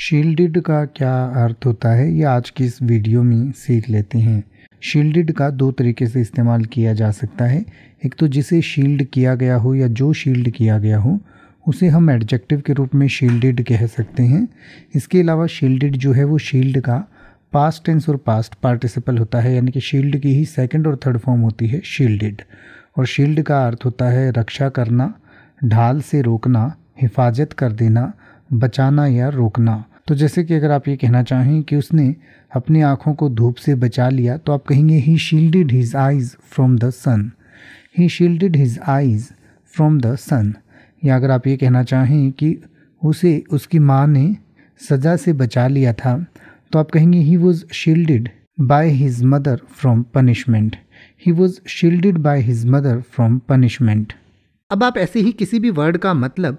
शील्डिड का क्या अर्थ होता है ये आज की इस वीडियो में सीख लेते हैं शील्डिड का दो तरीके से इस्तेमाल किया जा सकता है एक तो जिसे शील्ड किया गया हो या जो शील्ड किया गया हो उसे हम एडजेक्टिव के रूप में शील्डेड कह सकते हैं इसके अलावा शील्डिड जो है वो शील्ड का पास्ट टेंस और पास्ट पार्टिसिपल होता है यानी कि शील्ड की ही सेकेंड और थर्ड फॉर्म होती है शील्डिड और शील्ड का अर्थ होता है रक्षा करना ढाल से रोकना हिफाजत कर देना बचाना या रोकना तो जैसे कि अगर आप ये कहना चाहें कि उसने अपनी आँखों को धूप से बचा लिया तो आप कहेंगे he shielded his eyes from the sun he shielded his eyes from the sun या अगर आप ये कहना चाहें कि उसे उसकी माँ ने सज़ा से बचा लिया था तो आप कहेंगे he was shielded by his mother from punishment he was shielded by his mother from punishment अब आप ऐसे ही किसी भी वर्ड का मतलब